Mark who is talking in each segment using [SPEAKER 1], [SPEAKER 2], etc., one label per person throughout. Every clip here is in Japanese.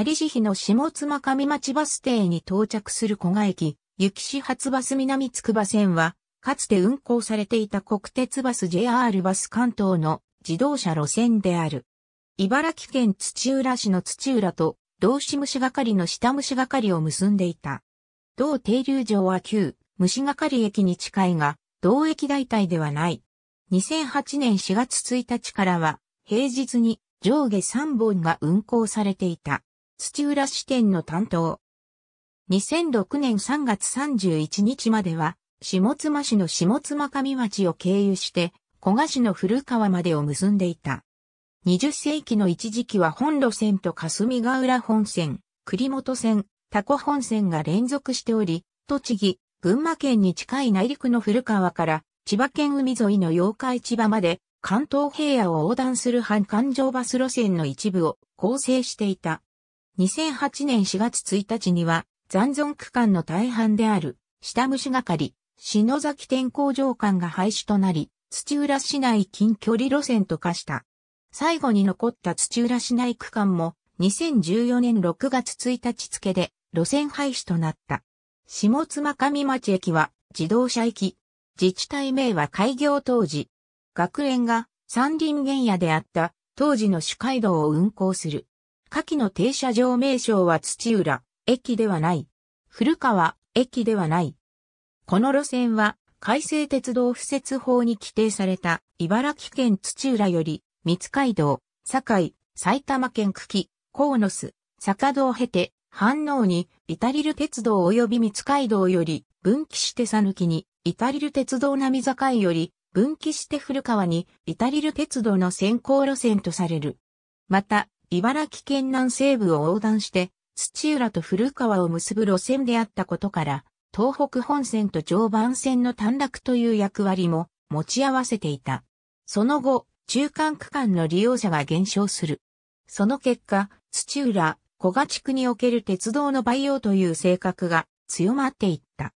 [SPEAKER 1] 有志比の下妻上町バス停に到着する古賀駅、雪始発バス南つくば線は、かつて運行されていた国鉄バス JR バス関東の自動車路線である。茨城県土浦市の土浦と同志虫係の下虫係を結んでいた。同停留場は旧虫係駅に近いが、同駅代替ではない。2008年4月1日からは、平日に上下3本が運行されていた。土浦支店の担当。2006年3月31日までは、下妻市の下妻上町を経由して、古賀市の古川までを結んでいた。20世紀の一時期は本路線と霞ヶ浦本線、栗本線、タコ本線が連続しており、栃木、群馬県に近い内陸の古川から千葉県海沿いの八日市場まで関東平野を横断する半環状バス路線の一部を構成していた。2008年4月1日には、残存区間の大半である、下虫係、篠崎天候場間が廃止となり、土浦市内近距離路線と化した。最後に残った土浦市内区間も、2014年6月1日付で、路線廃止となった。下妻上町駅は、自動車駅。自治体名は開業当時。学園が、三輪原野であった、当時の主街道を運行する。下記の停車場名称は土浦駅ではない。古川駅ではない。この路線は改正鉄道敷設法に規定された茨城県土浦より三街道、堺、埼玉県久喜、野須、坂道を経て、反応に、イタリル鉄道及び三街道より、分岐して佐抜に、イタリル鉄道並坂より、分岐して古川に、イタリル鉄道の先行路線とされる。また、茨城県南西部を横断して、土浦と古川を結ぶ路線であったことから、東北本線と常磐線の短絡という役割も持ち合わせていた。その後、中間区間の利用者が減少する。その結果、土浦、小賀地区における鉄道の培養という性格が強まっていった。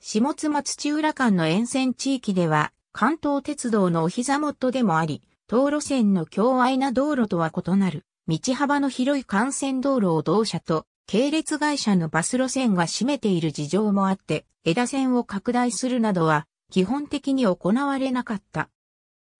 [SPEAKER 1] 下妻土浦間の沿線地域では、関東鉄道のお膝元でもあり、東路線の境愛な道路とは異なる道幅の広い幹線道路を同社と系列会社のバス路線が占めている事情もあって、枝線を拡大するなどは基本的に行われなかった。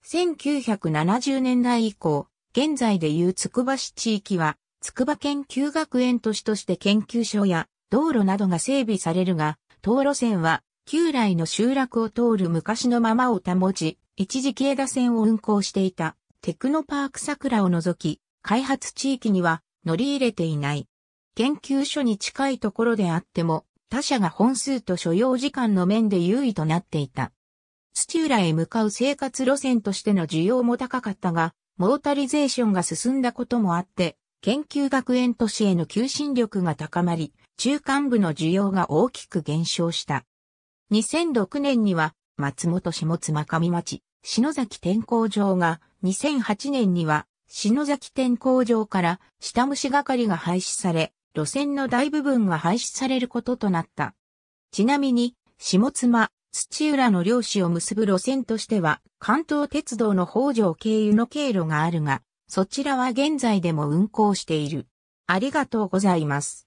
[SPEAKER 1] 1970年代以降、現在でいうつくば市地域は、つくば研究学園都市として研究所や道路などが整備されるが、道路線は旧来の集落を通る昔のままを保ち、一時期枝線を運行していたテクノパーク桜を除き、開発地域には乗り入れていない。研究所に近いところであっても、他社が本数と所要時間の面で優位となっていた。土浦へ向かう生活路線としての需要も高かったが、モータリゼーションが進んだこともあって、研究学園都市への求心力が高まり、中間部の需要が大きく減少した。2006年には、松本下妻上町、篠崎天候場が、2008年には、篠崎店工場から下虫係が廃止され、路線の大部分が廃止されることとなった。ちなみに、下妻、土浦の漁師を結ぶ路線としては、関東鉄道の北条経由の経路があるが、そちらは現在でも運行している。ありがとうございます。